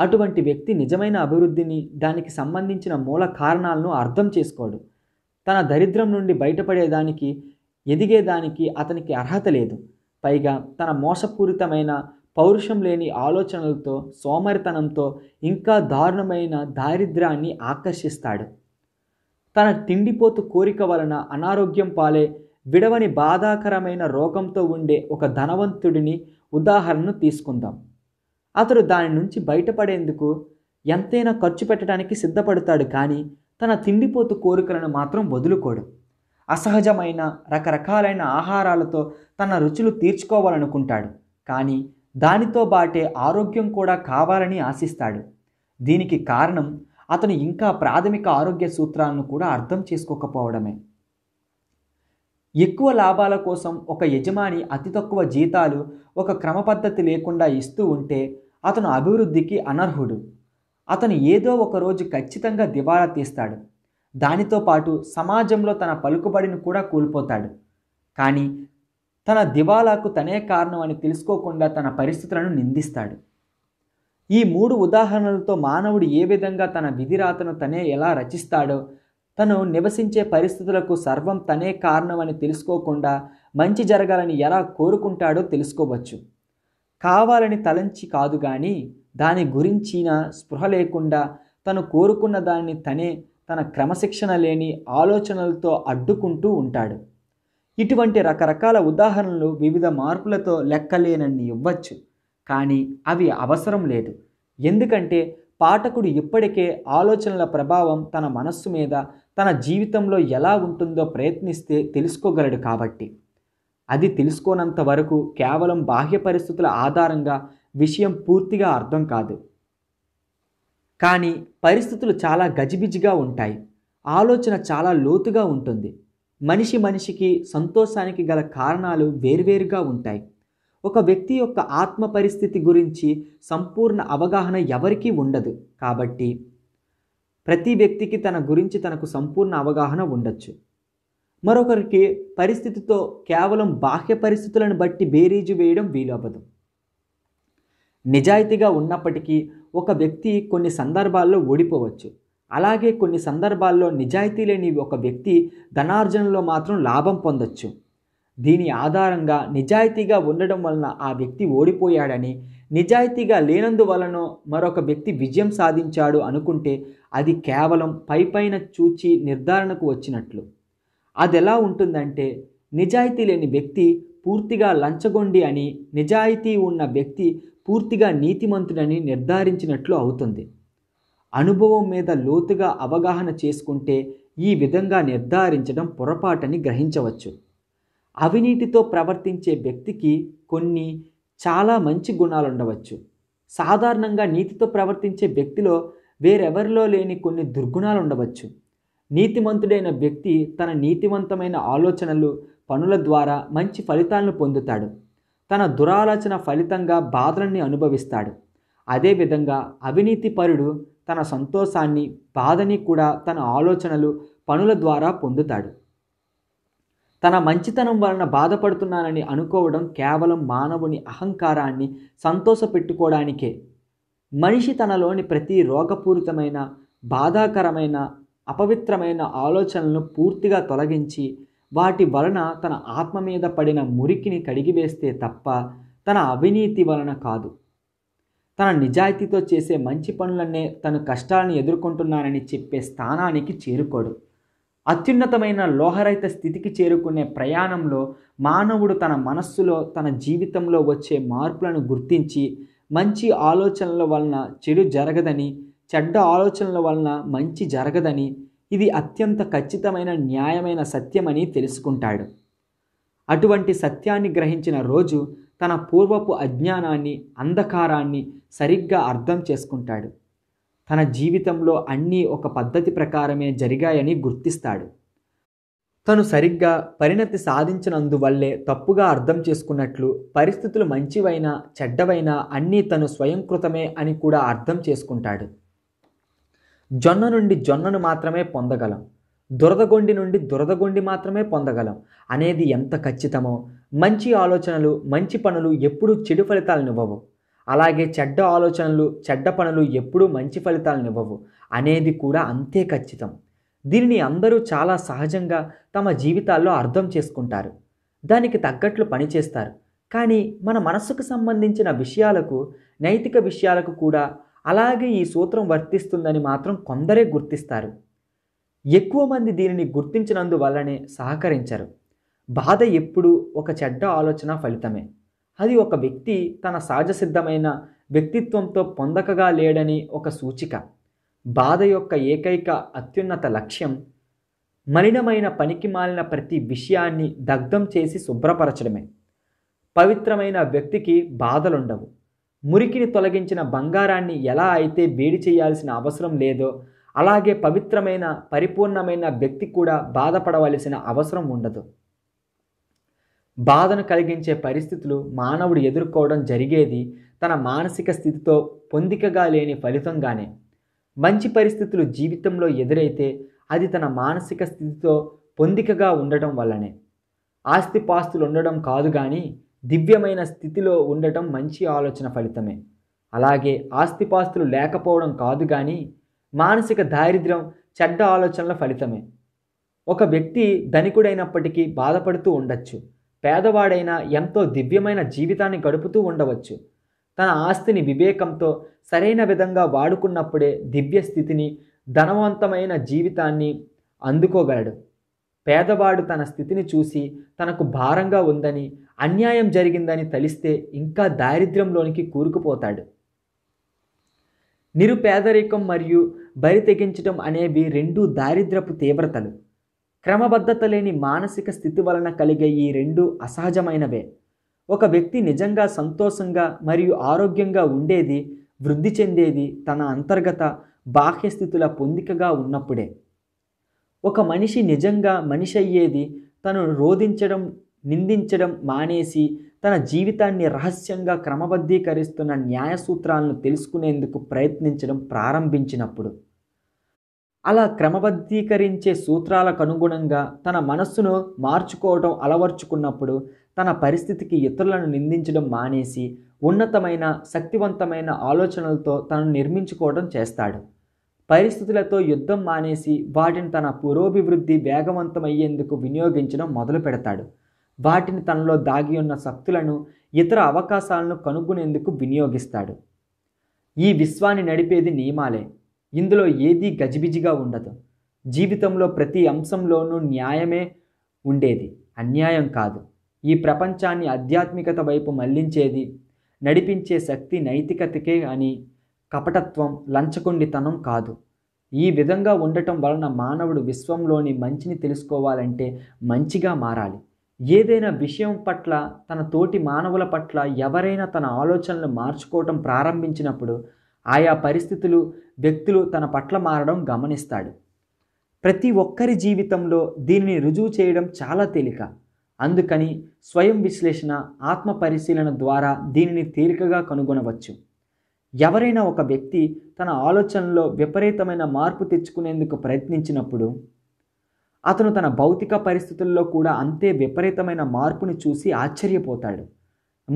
Speaker 1: అటువంటి వ్యక్తి నిజమైన అభివృద్ధిని దానికి సంబంధించిన మూల కారణాలను అర్థం చేసుకోడు తన దరిద్రం నుండి బయటపడేదానికి ఎదిగేదానికి అతనికి అర్హత లేదు పైగా తన మోసపూరితమైన పౌరుషం లేని ఆలోచనలతో సోమరితనంతో ఇంకా దారుణమైన దారిద్ర్యాన్ని ఆకర్షిస్తాడు తన తిండిపోతు కోరిక వలన అనారోగ్యం పాలే విడవని బాధాకరమైన రోగంతో ఉండే ఒక ధనవంతుడిని ఉదాహరణను తీసుకుందాం అతడు దాని నుంచి బయటపడేందుకు ఎంతైనా ఖర్చు పెట్టడానికి సిద్ధపడతాడు కానీ తన తిండిపోతు కోరికలను మాత్రం వదులుకోడు అసహజమైన రకరకాలైన ఆహారాలతో తన రుచులు తీర్చుకోవాలనుకుంటాడు కానీ దానితో బాటే ఆరోగ్యం కూడా కావాలని ఆశిస్తాడు దీనికి కారణం అతను ఇంకా ప్రాథమిక ఆరోగ్య సూత్రాలను కూడా అర్థం చేసుకోకపోవడమే ఎక్కువ లాభాల కోసం ఒక యజమాని అతి తక్కువ జీతాలు ఒక క్రమపద్ధతి లేకుండా ఇస్తూ ఉంటే అతను అభివృద్ధికి అనర్హుడు అతను ఏదో ఒకరోజు ఖచ్చితంగా దివాలా తీస్తాడు దానితో పాటు సమాజంలో తన పలుకుబడిని కూడా కోల్పోతాడు కానీ తన దివాలాకు తనే కారణం అని తెలుసుకోకుండా తన పరిస్థితులను నిందిస్తాడు ఈ మూడు ఉదాహరణలతో మానవుడు ఏ విధంగా తన విధిరాతను తనే ఎలా రచిస్తాడో తను నివసించే పరిస్థితులకు సర్వం తనే కారణమని తెలుసుకోకుండా మంచి జరగాలని ఎలా కోరుకుంటాడో తెలుసుకోవచ్చు కావాలని తలంచి కాదు కానీ దాని గురించిన స్పృహ లేకుండా తను కోరుకున్న దాన్ని తనే తన క్రమశిక్షణ లేని ఆలోచనలతో అడ్డుకుంటూ ఉంటాడు ఇటువంటి రకరకాల ఉదాహరణలు వివిధ మార్పులతో లెక్కలేనన్ని ఇవ్వచ్చు కానీ అవి అవసరం లేదు ఎందుకంటే పాఠకుడు ఇప్పటికే ఆలోచనల ప్రభావం తన మనస్సు మీద తన జీవితంలో ఎలా ఉంటుందో ప్రయత్నిస్తే తెలుసుకోగలడు కాబట్టి అది తెలుసుకోనంత వరకు కేవలం బాహ్య పరిస్థితుల ఆధారంగా విషయం పూర్తిగా అర్థం కాదు కానీ పరిస్థితులు చాలా గజిబిజిగా ఉంటాయి ఆలోచన చాలా లోతుగా ఉంటుంది మనిషి మనిషికి సంతోషానికి గల కారణాలు వేర్వేరుగా ఉంటాయి ఒక వ్యక్తి యొక్క ఆత్మ పరిస్థితి గురించి సంపూర్ణ అవగాహన ఎవరికీ ఉండదు కాబట్టి ప్రతి వ్యక్తికి తన గురించి తనకు సంపూర్ణ అవగాహన ఉండొచ్చు మరొకరికి పరిస్థితితో కేవలం బాహ్య పరిస్థితులను బట్టి బేరీజు వేయడం వీలవ్వదు నిజాయితీగా ఉన్నప్పటికీ ఒక వ్యక్తి కొన్ని సందర్భాల్లో ఓడిపోవచ్చు అలాగే కొన్ని సందర్భాల్లో నిజాయితీ లేని ఒక వ్యక్తి ధనార్జనలో మాత్రం లాభం పొందొచ్చు దీని ఆధారంగా నిజాయితీగా ఉండడం వలన ఆ వ్యక్తి ఓడిపోయాడని నిజాయితీగా లేనందువలనో మరొక వ్యక్తి విజయం సాధించాడు అనుకుంటే అది కేవలం పైపైన చూచి నిర్ధారణకు వచ్చినట్లు అది ఎలా ఉంటుందంటే నిజాయితీ లేని వ్యక్తి పూర్తిగా లంచగొండి అని నిజాయితీ ఉన్న వ్యక్తి పూర్తిగా నీతిమంతుడని నిర్ధారించినట్లు అవుతుంది అనుభవం మీద లోతుగా అవగాహన చేసుకుంటే ఈ విధంగా నిర్ధారించడం పొరపాటని గ్రహించవచ్చు అవినీతితో ప్రవర్తించే వ్యక్తికి కొన్ని చాలా మంచి గుణాలు ఉండవచ్చు సాధారణంగా నీతితో ప్రవర్తించే వ్యక్తిలో వేరెవరిలో లేని కొన్ని దుర్గుణాలు ఉండవచ్చు నీతిమంతుడైన వ్యక్తి తన నీతివంతమైన ఆలోచనలు పనుల ద్వారా మంచి ఫలితాలను పొందుతాడు తన దురాలోచన ఫలితంగా బాధలని అనుభవిస్తాడు అదేవిధంగా అవినీతిపరుడు తన సంతోషాన్ని బాధని కూడా తన ఆలోచనలు పనుల ద్వారా పొందుతాడు తన మంచితనం వలన బాధపడుతున్నానని అనుకోవడం కేవలం మానవుని అహంకారాన్ని సంతోషపెట్టుకోవడానికే మనిషి తనలోని ప్రతి రోగపూరితమైన బాధాకరమైన అపవిత్రమైన ఆలోచనలను పూర్తిగా తొలగించి వాటి వలన తన ఆత్మ మీద పడిన మురికిని కడిగివేస్తే తప్ప తన అవినీతి వలన కాదు తన నిజాయితీతో చేసే మంచి పనులనే తను కష్టాలను ఎదుర్కొంటున్నానని చెప్పే స్థానానికి చేరుకోడు అత్యున్నతమైన లోహరహిత స్థితికి చేరుకునే ప్రయాణంలో మానవుడు తన మనస్సులో తన జీవితంలో వచ్చే మార్పులను గుర్తించి మంచి ఆలోచనల వలన చెడు జరగదని చెడ్డ ఆలోచనల వలన మంచి జరగదని ఇది అత్యంత ఖచ్చితమైన న్యాయమైన సత్యమని తెలుసుకుంటాడు అటువంటి సత్యాన్ని గ్రహించిన రోజు తన పూర్వపు అజ్ఞానాన్ని అంధకారాన్ని సరిగ్గా అర్థం చేసుకుంటాడు తన జీవితంలో అన్నీ ఒక పద్ధతి ప్రకారమే జరిగాయని గుర్తిస్తాడు తను సరిగ్గా పరిణతి సాధించినందువల్లే తప్పుగా అర్థం చేసుకున్నట్లు పరిస్థితులు మంచివైనా చెడ్డవైనా అన్నీ తను స్వయంకృతమే అని కూడా అర్థం చేసుకుంటాడు జొన్న నుండి జొన్నను మాత్రమే పొందగలం దురదగొండి నుండి దురదగొండి మాత్రమే పొందగలం అనేది ఎంత ఖచ్చితమో మంచి ఆలోచనలు మంచి పనులు ఎప్పుడూ చెడు ఫలితాలనివ్వవు అలాగే చెడ్డ ఆలోచనలు చెడ్డ పనులు ఎప్పుడూ మంచి ఫలితాలనివ్వవు అనేది కూడా అంతే ఖచ్చితం దీనిని అందరూ చాలా సహజంగా తమ జీవితాల్లో అర్థం చేసుకుంటారు దానికి తగ్గట్లు పనిచేస్తారు కానీ మన మనస్సుకు సంబంధించిన విషయాలకు నైతిక విషయాలకు కూడా అలాగే ఈ సూత్రం వర్తిస్తుందని మాత్రం కొందరే గుర్తిస్తారు ఎక్కువ మంది దీనిని గుర్తించినందువల్లనే సహకరించరు బాధ ఎప్పుడు ఒక చెడ్డ ఆలోచన ఫలితమే అది ఒక వ్యక్తి తన సహజ సిద్ధమైన వ్యక్తిత్వంతో పొందకగా లేడని ఒక సూచిక బాధ యొక్క ఏకైక అత్యున్నత లక్ష్యం మలినమైన పనికి మాలిన ప్రతి విషయాన్ని దగ్ధం చేసి శుభ్రపరచడమే పవిత్రమైన వ్యక్తికి బాధలుండవు మురికిని తొలగించిన బంగారాన్ని ఎలా అయితే వేడి చేయాల్సిన అవసరం లేదో అలాగే పవిత్రమైన పరిపూర్ణమైన వ్యక్తి కూడా బాధపడవలసిన అవసరం ఉండదు బాధను కలిగించే పరిస్థితులు మానవుడు ఎదుర్కోవడం జరిగేది తన మానసిక స్థితితో పొందికగా లేని ఫలితంగానే మంచి పరిస్థితులు జీవితంలో ఎదురైతే అది తన మానసిక స్థితితో పొందికగా ఉండటం వల్లనే ఆస్తిపాస్తులు ఉండడం కాదు కానీ దివ్యమైన స్థితిలో ఉండటం మంచి ఆలోచన ఫలితమే అలాగే ఆస్తిపాస్తులు లేకపోవడం కాదు కానీ మానసిక దారిద్ర్యం చెడ్డ ఆలోచనల ఫలితమే ఒక వ్యక్తి ధనికుడైనప్పటికీ బాధపడుతూ ఉండొచ్చు పేదవాడైనా ఎంతో దివ్యమైన జీవితాన్ని గడుపుతూ ఉండవచ్చు తన ఆస్తిని వివేకంతో సరైన విధంగా వాడుకున్నప్పుడే దివ్య స్థితిని ధనవంతమైన జీవితాన్ని అందుకోగలడు పేదవాడు తన స్థితిని చూసి తనకు భారంగా ఉందని అన్యాయం జరిగిందని తలిస్తే ఇంకా దారిద్ర్యంలోనికి కూరుకుపోతాడు నిరుపేదరికం మరియు బరి తెగించటం అనేవి రెండు దారిద్రపు తీవ్రతలు క్రమబద్ధత లేని మానసిక స్థితి వలన కలిగే ఈ రెండు అసహజమైనవే ఒక వ్యక్తి నిజంగా సంతోషంగా మరియు ఆరోగ్యంగా ఉండేది వృద్ధి చెందేది తన అంతర్గత బాహ్య స్థితుల పొందికగా ఉన్నప్పుడే ఒక మనిషి నిజంగా మనిషి అయ్యేది తను రోధించడం నిందించడం మానేసి తన జీవితాన్ని రహస్యంగా క్రమబద్ధీకరిస్తున్న న్యాయ సూత్రాలను తెలుసుకునేందుకు ప్రయత్నించడం ప్రారంభించినప్పుడు అలా క్రమబద్ధీకరించే సూత్రాలకు అనుగుణంగా తన మనస్సును మార్చుకోవడం అలవర్చుకున్నప్పుడు తన పరిస్థితికి ఇతరులను నిందించడం మానేసి ఉన్నతమైన శక్తివంతమైన ఆలోచనలతో తనను నిర్మించుకోవడం చేస్తాడు పరిస్థితులతో యుద్ధం మానేసి వాటిని తన పురోభివృద్ధి వేగవంతమయ్యేందుకు వినియోగించడం మొదలు పెడతాడు వాటిని తనలో దాగి ఉన్న శక్తులను ఇతర అవకాశాలను కనుగొనేందుకు వినియోగిస్తాడు ఈ విశ్వాన్ని నడిపేది నియమాలే ఇందులో ఏది గజిబిజిగా ఉండదు జీవితంలో ప్రతి అంశంలోనూ న్యాయమే ఉండేది అన్యాయం కాదు ఈ ప్రపంచాన్ని ఆధ్యాత్మికత వైపు మళ్లించేది నడిపించే శక్తి నైతికతకే అని కపటత్వం లంచకొండితనం కాదు ఈ విధంగా ఉండటం వలన మానవుడు విశ్వంలోని మంచిని తెలుసుకోవాలంటే మంచిగా మారాలి ఏదైనా విషయం పట్ల తన తోటి మానవుల పట్ల ఎవరైనా తన ఆలోచనలు మార్చుకోవటం ప్రారంభించినప్పుడు ఆయా పరిస్థితులు వ్యక్తులు తన పట్ల మారడం గమనిస్తాడు ప్రతి ఒక్కరి జీవితంలో దీనిని రుజువు చేయడం చాలా తేలిక అందుకని స్వయం విశ్లేషణ ఆత్మ పరిశీలన ద్వారా దీనిని తేలికగా కనుగొనవచ్చు ఎవరైనా ఒక వ్యక్తి తన ఆలోచనలో విపరీతమైన మార్పు తెచ్చుకునేందుకు ప్రయత్నించినప్పుడు అతను తన భౌతిక పరిస్థితుల్లో కూడా అంతే విపరీతమైన మార్పుని చూసి ఆశ్చర్యపోతాడు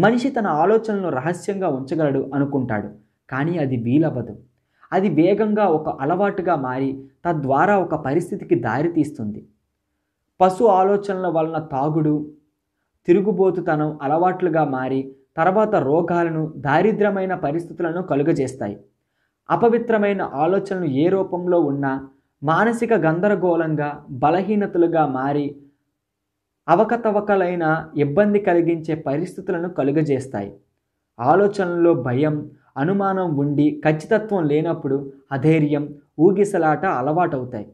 Speaker 1: మనిషి తన ఆలోచనలను రహస్యంగా ఉంచగలడు అనుకుంటాడు కానీ అది వీలవదు అది వేగంగా ఒక అలవాటుగా మారి తద్వారా ఒక పరిస్థితికి దారితీస్తుంది పశు ఆలోచనల వలన తాగుడు తిరుగుబోతుతనం అలవాట్లుగా మారి తర్వాత రోగాలను దారిద్రమైన పరిస్థితులను కలుగజేస్తాయి అపవిత్రమైన ఆలోచనలు ఏ రూపంలో ఉన్నా మానసిక గందరగోళంగా బలహీనతలుగా మారి అవకతవకలైన ఇబ్బంది కలిగించే పరిస్థితులను కలుగజేస్తాయి ఆలోచనలో భయం అనుమానం ఉండి ఖచ్చితత్వం లేనప్పుడు అధైర్యం ఊగిసలాట అలవాటవుతాయి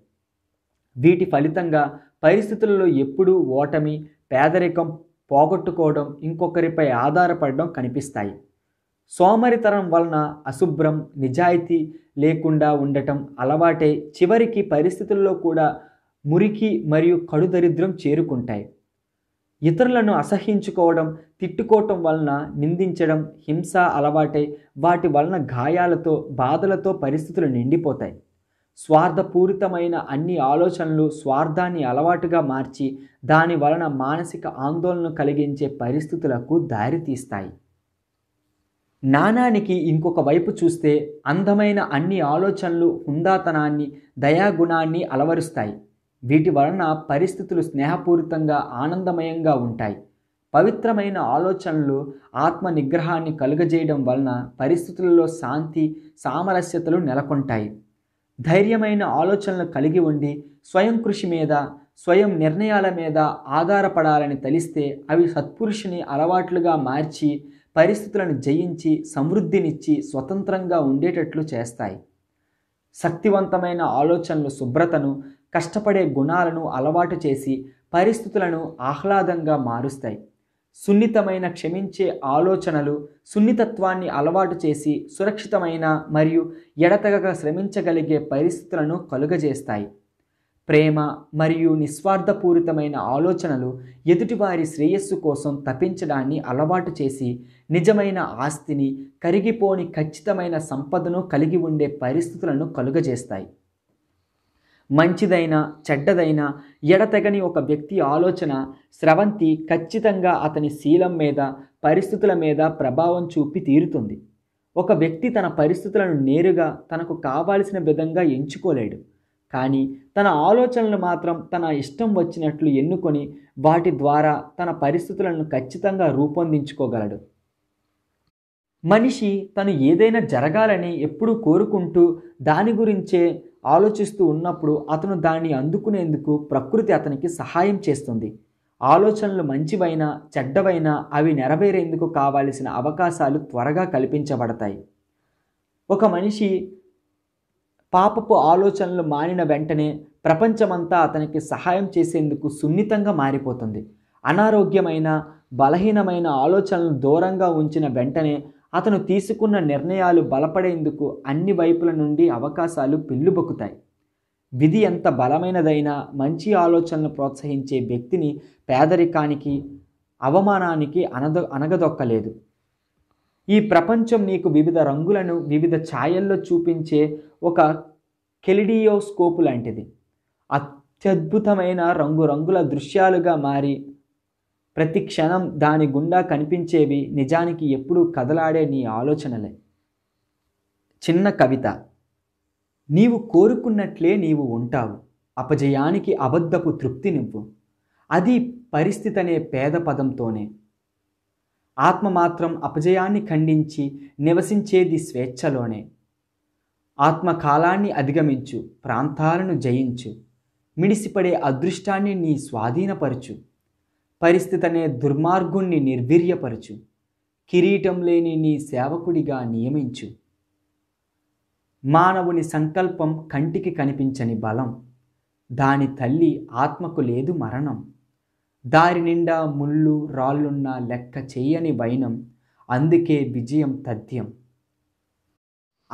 Speaker 1: వీటి ఫలితంగా పరిస్థితులలో ఎప్పుడూ ఓటమి పేదరికం పోగొట్టుకోవడం ఇంకొకరిపై ఆధారపడడం కనిపిస్తాయి సోమరితనం వలన అశుభ్రం నిజాయితీ లేకుండా ఉండటం అలవాటే చివరికి పరిస్థితుల్లో కూడా మురికి మరియు కడుదరిద్రం చేరుకుంటాయి ఇతరులను అసహించుకోవడం తిట్టుకోవటం వలన నిందించడం హింస అలవాటై వాటి వలన గాయాలతో బాధలతో పరిస్థితులు నిండిపోతాయి స్వార్థపూరితమైన అన్ని ఆలోచనలు స్వార్థాన్ని అలవాటుగా మార్చి దాని వలన మానసిక ఆందోళన కలిగించే పరిస్థితులకు దారితీస్తాయి నాణానికి ఇంకొక వైపు చూస్తే అందమైన అన్ని ఆలోచనలు హుందాతనాన్ని దయాగుణాన్ని అలవరుస్తాయి వీటి వలన పరిస్థితులు స్నేహపూరితంగా ఆనందమయంగా ఉంటాయి పవిత్రమైన ఆలోచనలు ఆత్మ నిగ్రహాన్ని కలుగజేయడం వలన పరిస్థితులలో శాంతి సామరస్యతలు నెలకొంటాయి ధైర్యమైన ఆలోచనలు కలిగి ఉండి స్వయం కృషి మీద స్వయం నిర్ణయాల మీద ఆధారపడాలని తలిస్తే అవి సత్పురుషుని అలవాట్లుగా మార్చి పరిస్థితులను జయించి సమృద్ధినిచ్చి స్వతంత్రంగా ఉండేటట్లు చేస్తాయి శక్తివంతమైన ఆలోచనలు శుభ్రతను కష్టపడే గుణాలను అలవాటు చేసి పరిస్థితులను ఆహ్లాదంగా మారుస్తాయి సున్నితమైన క్షమించే ఆలోచనలు సున్నితత్వాన్ని అలవాటు చేసి సురక్షితమైన మరియు ఎడతగక శ్రమించగలిగే పరిస్థితులను కలుగజేస్తాయి ప్రేమ మరియు నిస్వార్థపూరితమైన ఆలోచనలు ఎదుటివారి శ్రేయస్సు కోసం తప్పించడాన్ని అలవాటు చేసి నిజమైన ఆస్తిని కరిగిపోని ఖచ్చితమైన సంపదను కలిగి ఉండే పరిస్థితులను కలుగజేస్తాయి మంచిదైన చెడ్డదైన ఎడతెగని ఒక వ్యక్తి ఆలోచన స్రవంతి ఖచ్చితంగా అతని శీలం మీద పరిస్థితుల మీద ప్రభావం చూపి తీరుతుంది ఒక వ్యక్తి తన పరిస్థితులను నేరుగా తనకు కావాల్సిన విధంగా ఎంచుకోలేడు కానీ తన ఆలోచనలు మాత్రం తన ఇష్టం వచ్చినట్లు ఎన్నుకొని వాటి ద్వారా తన పరిస్థితులను ఖచ్చితంగా రూపొందించుకోగలడు మనిషి తను ఏదైనా జరగాలని ఎప్పుడూ కోరుకుంటూ దాని గురించే ఆలోచిస్తూ ఉన్నప్పుడు అతను దాన్ని అందుకునేందుకు ప్రకృతి అతనికి సహాయం చేస్తుంది ఆలోచనలు మంచివైనా చెడ్డవైనా అవి నెరవేరేందుకు కావలసిన అవకాశాలు త్వరగా కల్పించబడతాయి ఒక మనిషి పాపపు ఆలోచనలు మానిన వెంటనే ప్రపంచమంతా అతనికి సహాయం చేసేందుకు సున్నితంగా మారిపోతుంది అనారోగ్యమైన బలహీనమైన ఆలోచనలు దూరంగా ఉంచిన వెంటనే అతను తీసుకున్న నిర్ణయాలు బలపడేందుకు అన్ని వైపుల నుండి అవకాశాలు పెళ్ళుబొక్కుతాయి విధి ఎంత బలమైనదైనా మంచి ఆలోచనలు ప్రోత్సహించే వ్యక్తిని పేదరికానికి అవమానానికి అనద అనగదొక్కలేదు ఈ ప్రపంచం నీకు వివిధ రంగులను వివిధ ఛాయల్లో చూపించే ఒక కెలిడియోస్కోపు లాంటిది అత్యద్భుతమైన రంగురంగుల దృశ్యాలుగా మారి ప్రతి క్షణం దాని గుండా కనిపించేవి నిజానికి ఎప్పుడూ కదలాడే నీ ఆలోచనలే చిన్న కవిత నీవు కోరుకున్నట్లే నీవు ఉంటావు అపజయానికి అబద్ధపు తృప్తి నువ్వు అది పరిస్థితి అనే పేద పదంతోనే ఆత్మ మాత్రం అపజయాన్ని ఖండించి నివసించేది స్వేచ్ఛలోనే ఆత్మకాలాన్ని అధిగమించు ప్రాంతాలను జయించు మిడిసిపడే అదృష్టాన్ని నీ స్వాధీనపరచు పరిస్థితి అనే దుర్మార్గుణ్ణి నిర్వీర్యపరచు కిరీటం లేని నీ సేవకుడిగా నియమించు మానవుని సంకల్పం కంటికి కనిపించని బలం దాని తల్లి ఆత్మకు లేదు మరణం దారి నిండా ముళ్ళు రాళ్ళున్న లెక్క చేయని వైనం అందుకే విజయం తథ్యం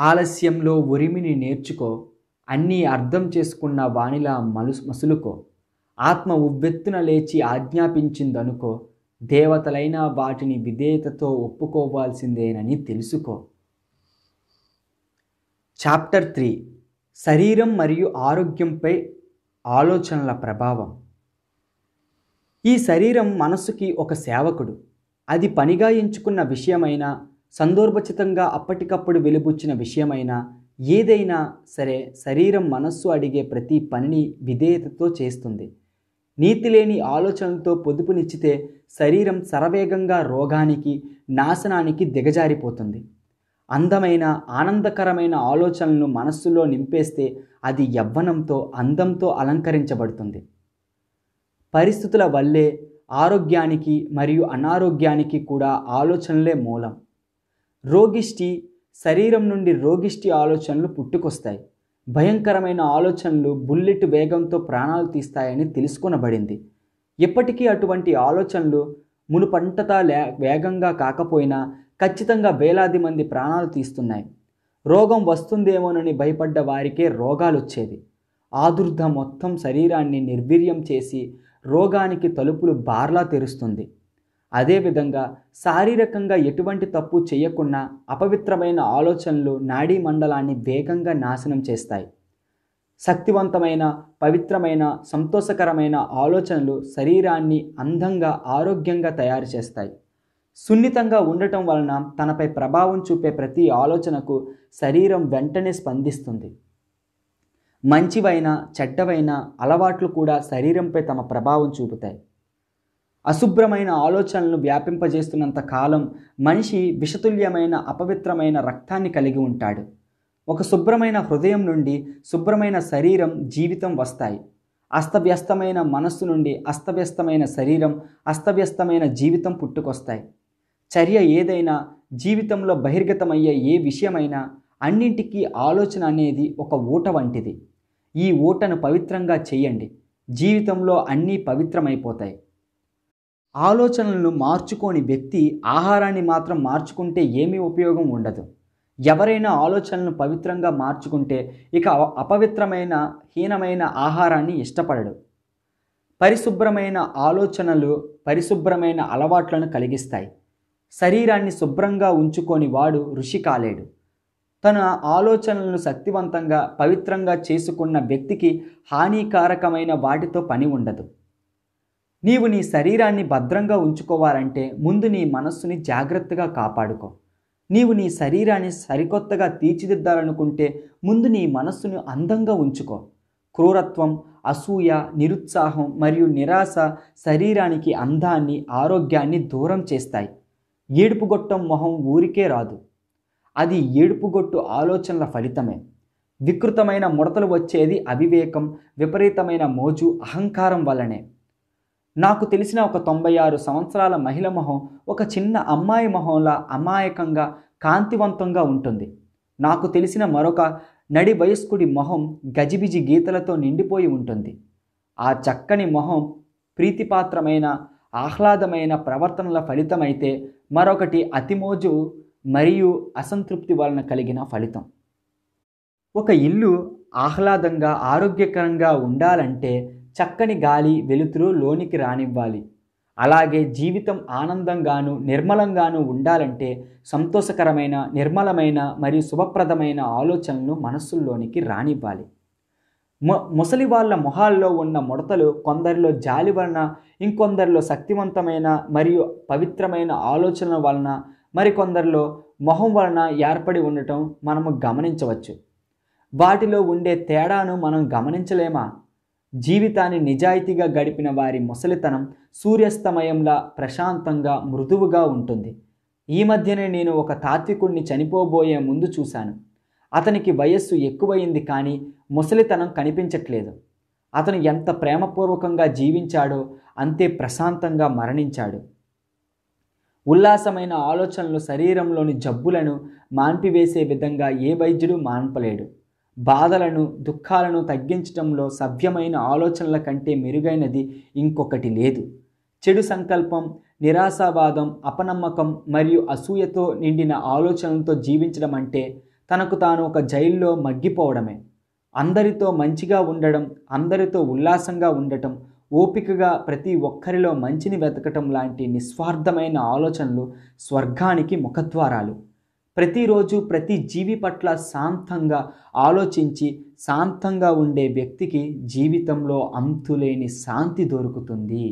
Speaker 1: ఆలస్యంలో ఉరిమిని నేర్చుకో అన్నీ అర్థం చేసుకున్న వాణిలా మలు మసులుకో ఆత్మ ఉవ్వెత్తున లేచి ఆజ్ఞాపించిందనుకో దేవతలైనా వాటిని విధేయతతో ఒప్పుకోవాల్సిందేనని తెలుసుకో చాప్టర్ త్రీ శరీరం మరియు ఆరోగ్యంపై ఆలోచనల ప్రభావం ఈ శరీరం మనస్సుకి ఒక సేవకుడు అది పనిగా ఎంచుకున్న విషయమైనా సందర్భచితంగా అప్పటికప్పుడు వెలుబుచ్చిన విషయమైనా ఏదైనా సరే శరీరం మనస్సు అడిగే ప్రతి పనిని విధేయతతో చేస్తుంది నీతి లేని ఆలోచనలతో పొదుపునిచ్చితే శరీరం శరవేగంగా రోగానికి నాశనానికి దిగజారిపోతుంది అందమైన ఆనందకరమైన ఆలోచనలను మనస్సులో నింపేస్తే అది యవ్వనంతో అందంతో అలంకరించబడుతుంది పరిస్థితుల వల్లే ఆరోగ్యానికి మరియు అనారోగ్యానికి కూడా ఆలోచనలే మూలం రోగిష్టి శరీరం నుండి రోగిష్టి ఆలోచనలు పుట్టుకొస్తాయి భయంకరమైన ఆలోచనలు బుల్లెట్ వేగంతో ప్రాణాలు తీస్తాయని తెలుసుకొనబడింది ఎప్పటికీ అటువంటి ఆలోచనలు మునుపంటతా లే వేగంగా కాకపోయినా ఖచ్చితంగా వేలాది మంది ప్రాణాలు తీస్తున్నాయి రోగం వస్తుందేమోనని భయపడ్డ వారికే రోగాలు వచ్చేవి ఆదుర్ధ మొత్తం శరీరాన్ని నిర్వీర్యం చేసి రోగానికి తలుపులు బార్లా తెరుస్తుంది అదేవిధంగా శారీరకంగా ఎటువంటి తప్పు చేయకుండా అపవిత్రమైన ఆలోచనలు నాడీ మండలాన్ని వేగంగా నాశనం చేస్తాయి శక్తివంతమైన పవిత్రమైన సంతోషకరమైన ఆలోచనలు శరీరాన్ని అందంగా ఆరోగ్యంగా తయారు చేస్తాయి సున్నితంగా ఉండటం వలన తనపై ప్రభావం చూపే ప్రతి ఆలోచనకు శరీరం వెంటనే స్పందిస్తుంది మంచివైన చెడ్డవైన అలవాట్లు కూడా శరీరంపై తమ ప్రభావం చూపుతాయి అశుభ్రమైన ఆలోచనలను వ్యాపింపజేస్తున్నంత కాలం మనిషి విషతుల్యమైన అపవిత్రమైన రక్తాన్ని కలిగి ఉంటాడు ఒక శుభ్రమైన హృదయం నుండి శుభ్రమైన శరీరం జీవితం వస్తాయి అస్తవ్యస్తమైన మనస్సు నుండి అస్తవ్యస్తమైన శరీరం అస్తవ్యస్తమైన జీవితం పుట్టుకొస్తాయి చర్య ఏదైనా జీవితంలో బహిర్గతమయ్యే ఏ విషయమైనా అన్నింటికీ ఆలోచన అనేది ఒక ఊట వంటిది ఈ ఊటను పవిత్రంగా చేయండి జీవితంలో అన్నీ పవిత్రమైపోతాయి ఆలోచనలను మార్చుకోని వ్యక్తి ఆహారాన్ని మాత్రం మార్చుకుంటే ఏమీ ఉపయోగం ఉండదు ఎవరైనా ఆలోచనలను పవిత్రంగా మార్చుకుంటే ఇక అపవిత్రమైన హీనమైన ఆహారాన్ని ఇష్టపడడు పరిశుభ్రమైన ఆలోచనలు పరిశుభ్రమైన అలవాట్లను కలిగిస్తాయి శరీరాన్ని శుభ్రంగా ఉంచుకొని వాడు ఋషి కాలేడు తన ఆలోచనలను శక్తివంతంగా పవిత్రంగా చేసుకున్న వ్యక్తికి హానికారకమైన వాటితో పని ఉండదు నీవు నీ శరీరాన్ని భద్రంగా ఉంచుకోవాలంటే ముందు నీ మనస్సుని జాగ్రత్తగా కాపాడుకో నీవు నీ శరీరాన్ని సరికొత్తగా తీర్చిదిద్దాలనుకుంటే ముందు నీ మనస్సును అందంగా ఉంచుకో క్రూరత్వం అసూయ నిరుత్సాహం మరియు నిరాశ శరీరానికి అందాన్ని ఆరోగ్యాన్ని దూరం చేస్తాయి ఏడుపుగొట్టం మొహం ఊరికే రాదు అది ఏడుపుగొట్టు ఆలోచనల ఫలితమే వికృతమైన ముడతలు వచ్చేది అవివేకం విపరీతమైన మోజు అహంకారం వల్లనే నాకు తెలిసిన ఒక తొంభై ఆరు సంవత్సరాల మహిళ మొహం ఒక చిన్న అమ్మాయి మొహంలా అమాయకంగా కాంతివంతంగా ఉంటుంది నాకు తెలిసిన మరొక నడి వయస్కుడి మొహం గజిబిజి గీతలతో నిండిపోయి ఉంటుంది ఆ చక్కని మొహం ప్రీతిపాత్రమైన ఆహ్లాదమైన ప్రవర్తనల ఫలితమైతే మరొకటి అతిమోజు మరియు అసంతృప్తి వలన కలిగిన ఫలితం ఒక ఇల్లు ఆహ్లాదంగా ఆరోగ్యకరంగా ఉండాలంటే చక్కని గాలి వెలుతురు లోనికి రానివ్వాలి అలాగే జీవితం ఆనందంగాను నిర్మలంగాను ఉండాలంటే సంతోషకరమైన నిర్మలమైన మరియు శుభప్రదమైన ఆలోచనలను మనస్సుల్లోనికి రానివ్వాలి మొ ముసలి వాళ్ళ మొహాల్లో ఉన్న ముడతలు కొందరిలో జాలి వలన ఇంకొందరిలో శక్తివంతమైన మరియు పవిత్రమైన ఆలోచనల వలన మరికొందరిలో మొహం వలన ఏర్పడి ఉండటం మనము గమనించవచ్చు వాటిలో ఉండే తేడాను మనం గమనించలేమా జీవితాన్ని నిజాయితీగా గడిపిన వారి ముసలితనం సూర్యాస్తమయంలా ప్రశాంతంగా మృదువుగా ఉంటుంది ఈ మధ్యనే నేను ఒక తాత్వికుణ్ణి చనిపోబోయే ముందు చూశాను అతనికి వయస్సు ఎక్కువయింది కానీ ముసలితనం కనిపించట్లేదు అతను ఎంత ప్రేమపూర్వకంగా జీవించాడో అంతే ప్రశాంతంగా మరణించాడు ఉల్లాసమైన ఆలోచనలు శరీరంలోని జబ్బులను మాన్పివేసే విధంగా ఏ వైద్యుడు మాన్పలేడు బాధలను దుఃఖాలను తగ్గించడంలో సభ్యమైన ఆలోచనల కంటే మెరుగైనది ఇంకొకటి లేదు చెడు సంకల్పం నిరాశావాదం అపనమ్మకం మరియు అసూయతో నిండిన ఆలోచనలతో జీవించడం అంటే తనకు తాను ఒక జైల్లో మగ్గిపోవడమే అందరితో మంచిగా ఉండడం అందరితో ఉల్లాసంగా ఉండటం ఓపికగా ప్రతి ఒక్కరిలో మంచిని వెతకటం లాంటి నిస్వార్థమైన ఆలోచనలు స్వర్గానికి ముఖద్వారాలు ప్రతిరోజు ప్రతి జీవి పట్ల శాంతంగా ఆలోచించి శాంతంగా ఉండే వ్యక్తికి జీవితంలో అంతులేని శాంతి దొరుకుతుంది